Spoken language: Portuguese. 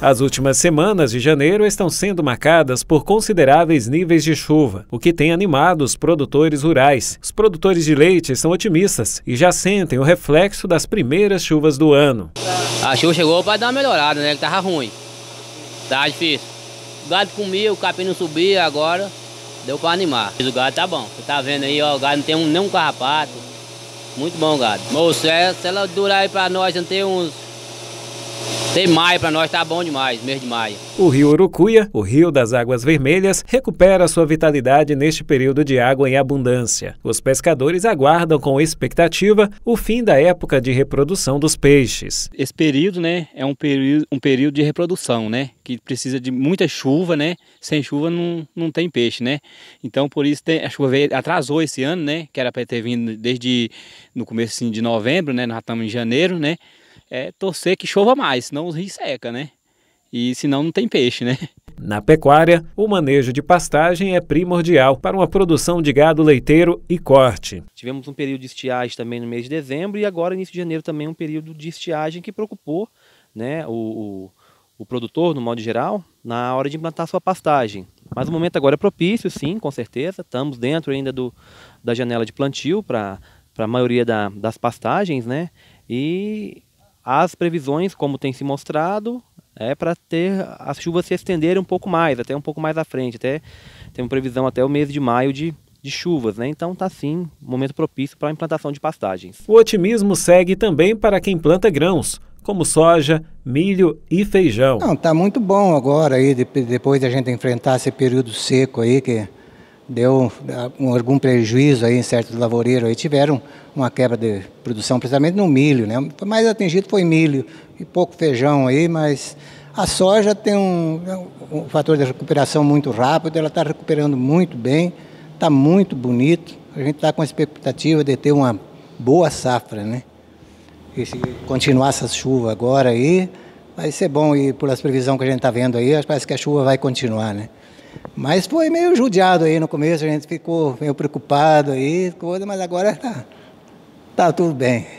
As últimas semanas de janeiro estão sendo marcadas por consideráveis níveis de chuva, o que tem animado os produtores rurais. Os produtores de leite são otimistas e já sentem o reflexo das primeiras chuvas do ano. A chuva chegou para dar uma melhorada, né? tava ruim. Tava difícil. O gado comia, o capim não subia, agora deu para animar. O gado tá bom. Você tá vendo aí, ó, o gado não tem um, nem um carrapato. Muito bom, gado. Moço, se ela durar aí para nós, não tem uns tem maio para nós, tá bom demais, mês de maio. O rio Urucuia, o rio das águas vermelhas, recupera sua vitalidade neste período de água em abundância. Os pescadores aguardam com expectativa o fim da época de reprodução dos peixes. Esse período, né, é um período, um período de reprodução, né, que precisa de muita chuva, né, sem chuva não, não tem peixe, né. Então, por isso, tem, a chuva veio, atrasou esse ano, né, que era para ter vindo desde no começo assim, de novembro, né, nós estamos em janeiro, né, é torcer que chova mais, senão os rios seca, né? E senão não tem peixe, né? Na pecuária, o manejo de pastagem é primordial para uma produção de gado leiteiro e corte. Tivemos um período de estiagem também no mês de dezembro e agora, início de janeiro, também um período de estiagem que preocupou né, o, o, o produtor, no modo geral, na hora de implantar sua pastagem. Mas o momento agora é propício, sim, com certeza. Estamos dentro ainda do, da janela de plantio para a maioria da, das pastagens, né? E as previsões, como tem se mostrado, é para ter as chuvas se estenderem um pouco mais, até um pouco mais à frente, até tem uma previsão até o mês de maio de de chuvas, né? Então tá sim momento propício para a implantação de pastagens. O otimismo segue também para quem planta grãos, como soja, milho e feijão. Não, tá muito bom agora aí, depois da gente enfrentar esse período seco aí que deu né, algum prejuízo aí em certos lavoureiros aí tiveram uma quebra de produção principalmente no milho né o mais atingido foi milho e pouco feijão aí mas a soja tem um, é um fator de recuperação muito rápido ela está recuperando muito bem está muito bonito a gente está com a expectativa de ter uma boa safra né e se continuar essa chuva agora aí vai ser bom e pelas previsões que a gente está vendo aí parece que a chuva vai continuar né mas foi meio judiado aí no começo, a gente ficou meio preocupado aí, coisa, mas agora está tá tudo bem.